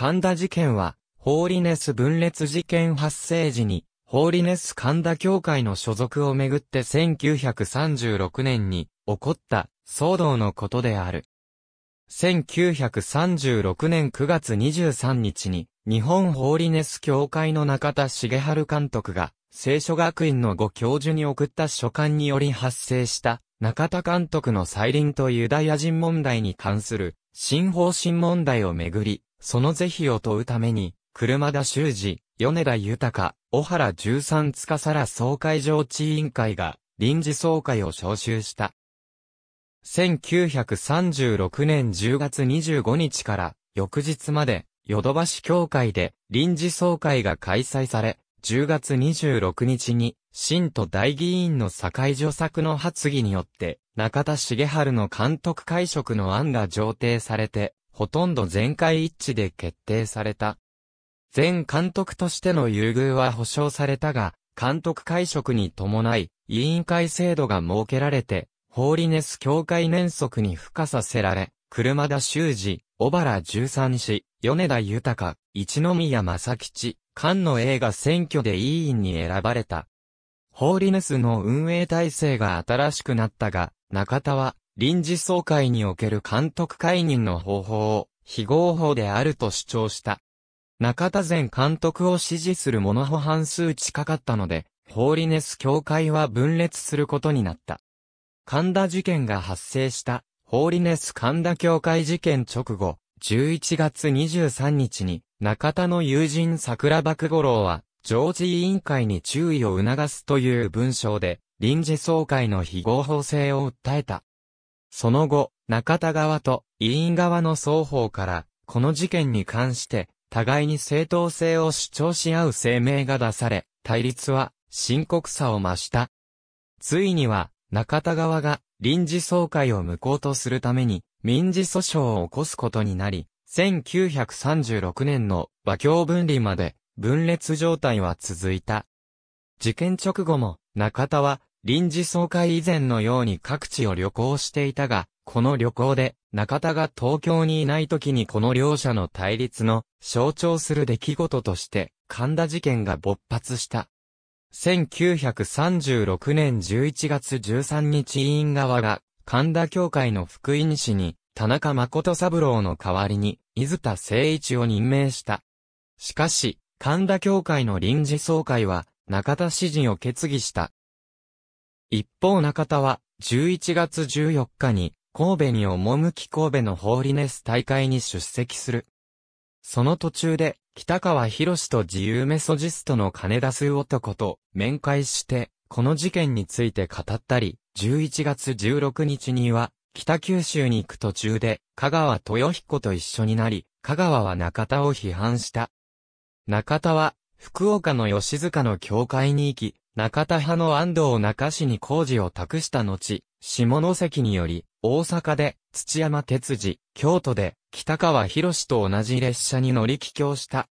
神田事件は、ホーリネス分裂事件発生時に、ホーリネス神田教会の所属をめぐって1936年に起こった騒動のことである。1936年9月23日に、日本ホーリネス教会の中田茂春監督が、聖書学院のご教授に送った書簡により発生した中田監督の再臨とユダヤ人問題に関する新方針問題をめぐり、その是非を問うために、車田修二、米田豊、小原十三司ら総会上地委員会が臨時総会を招集した。1936年10月25日から翌日まで、ヨドバシ協会で臨時総会が開催され、10月26日に、新都大議員の境助作の発議によって、中田茂春の監督会食の案が上呈されて、ほとんど全会一致で決定された。全監督としての優遇は保障されたが、監督解職に伴い、委員会制度が設けられて、ホーリネス協会年則に付加させられ、車田修二、小原十三氏、米田豊、一宮正吉、菅野栄が選挙で委員に選ばれた。ホーリネスの運営体制が新しくなったが、中田は臨時総会における監督解任の方法を非合法であると主張した。中田前監督を支持する者保半数近かったので、ホーリネス協会は分裂することになった。神田事件が発生したホーリネス神田協会事件直後、11月23日に中田の友人桜爆五郎は、常時委員会に注意を促すという文章で、臨時総会の非合法性を訴えた。その後、中田側と委員側の双方から、この事件に関して、互いに正当性を主張し合う声明が出され、対立は深刻さを増した。ついには、中田側が臨時総会を無効とするために、民事訴訟を起こすことになり、1936年の和教分離まで分裂状態は続いた。事件直後も中田は臨時総会以前のように各地を旅行していたが、この旅行で、中田が東京にいない時にこの両者の対立の象徴する出来事として、神田事件が勃発した。1936年11月13日委員側が、神田教会の福音士に、田中誠三郎の代わりに、伊豆田誠一を任命した。しかし、神田教会の臨時総会は、中田指示を決議した。一方中田は、11月14日に、神戸に赴き神戸のホーリネス大会に出席する。その途中で、北川博士と自由メソジストの金田数男と面会して、この事件について語ったり、11月16日には、北九州に行く途中で、香川豊彦と一緒になり、香川は中田を批判した。中田は、福岡の吉塚の教会に行き、中田派の安藤中氏に工事を託した後、下関により、大阪で土山哲司、京都で北川博士と同じ列車に乗り帰郷した。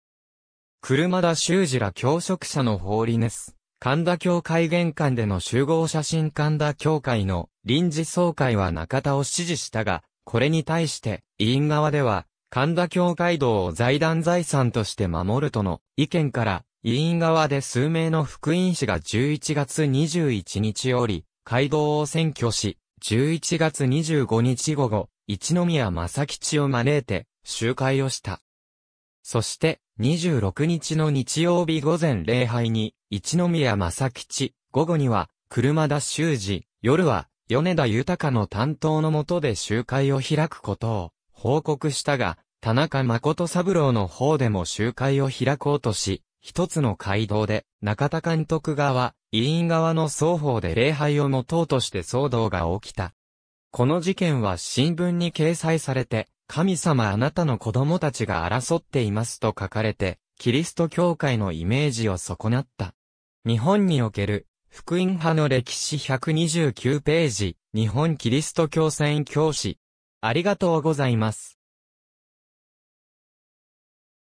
車田修二ら教職者の法理ネス、神田教会玄関での集合写真神田教会の臨時総会は中田を支持したが、これに対して委員側では、神田教会堂を財団財産として守るとの意見から、委員側で数名の福音士が11月21日より、会合を占拠し、11月25日午後、一宮正吉を招いて、集会をした。そして、26日の日曜日午前礼拝に、一宮正吉、午後には、車田修二、夜は、米田豊の担当のもとで集会を開くことを、報告したが、田中誠三郎の方でも集会を開こうとし、一つの街道で、中田監督側、委員側の双方で礼拝を持とうとして騒動が起きた。この事件は新聞に掲載されて、神様あなたの子供たちが争っていますと書かれて、キリスト教会のイメージを損なった。日本における、福音派の歴史129ページ、日本キリスト教宣教師。ありがとうございます。